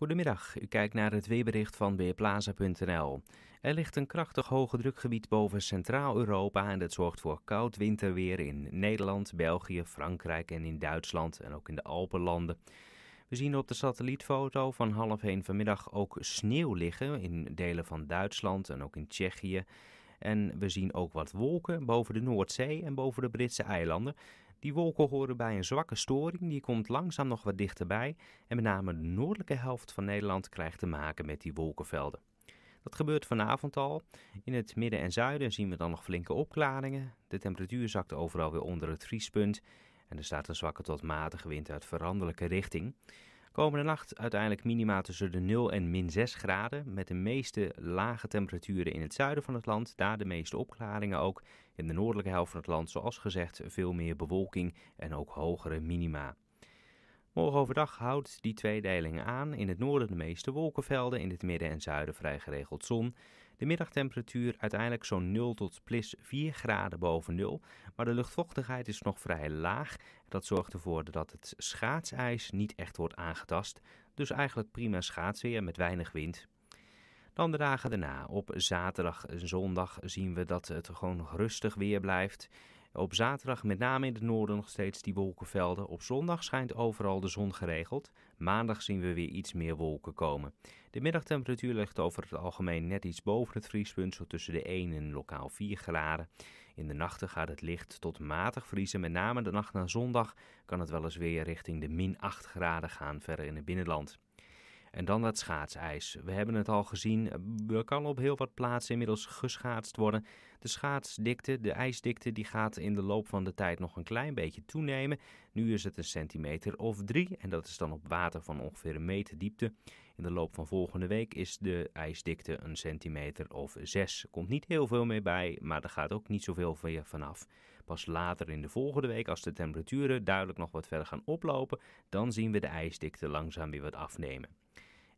Goedemiddag, u kijkt naar het weerbericht van Weerplaza.nl. Er ligt een krachtig hoge drukgebied boven Centraal-Europa en dat zorgt voor koud winterweer in Nederland, België, Frankrijk en in Duitsland en ook in de Alpenlanden. We zien op de satellietfoto van half 1 vanmiddag ook sneeuw liggen in delen van Duitsland en ook in Tsjechië. En we zien ook wat wolken boven de Noordzee en boven de Britse eilanden. Die wolken horen bij een zwakke storing, die komt langzaam nog wat dichterbij en met name de noordelijke helft van Nederland krijgt te maken met die wolkenvelden. Dat gebeurt vanavond al. In het midden en zuiden zien we dan nog flinke opklaringen. De temperatuur zakt overal weer onder het vriespunt en er staat een zwakke tot matige wind uit veranderlijke richting. Komende nacht uiteindelijk minima tussen de 0 en min 6 graden. Met de meeste lage temperaturen in het zuiden van het land. Daar de meeste opklaringen ook. In de noordelijke helft van het land, zoals gezegd, veel meer bewolking en ook hogere minima. Morgen overdag houdt die tweedeling aan. In het noorden de meeste wolkenvelden, in het midden en zuiden vrij geregeld zon. De middagtemperatuur uiteindelijk zo'n 0 tot plus 4 graden boven nul. Maar de luchtvochtigheid is nog vrij laag. Dat zorgt ervoor dat het schaatsijs niet echt wordt aangetast. Dus eigenlijk prima schaatsweer met weinig wind. Dan de dagen daarna. Op zaterdag en zondag zien we dat het gewoon rustig weer blijft. Op zaterdag met name in het noorden nog steeds die wolkenvelden. Op zondag schijnt overal de zon geregeld. Maandag zien we weer iets meer wolken komen. De middagtemperatuur ligt over het algemeen net iets boven het vriespunt, zo tussen de 1 en lokaal 4 graden. In de nachten gaat het licht tot matig vriezen. Met name de nacht na zondag kan het wel eens weer richting de min 8 graden gaan verder in het binnenland. En dan dat schaatsijs. We hebben het al gezien, er kan op heel wat plaatsen inmiddels geschaatst worden. De schaatsdikte, de ijsdikte, die gaat in de loop van de tijd nog een klein beetje toenemen. Nu is het een centimeter of drie en dat is dan op water van ongeveer een meter diepte. In de loop van volgende week is de ijsdikte een centimeter of zes. Komt niet heel veel mee bij, maar er gaat ook niet zoveel weer vanaf. Pas later in de volgende week, als de temperaturen duidelijk nog wat verder gaan oplopen, dan zien we de ijsdikte langzaam weer wat afnemen.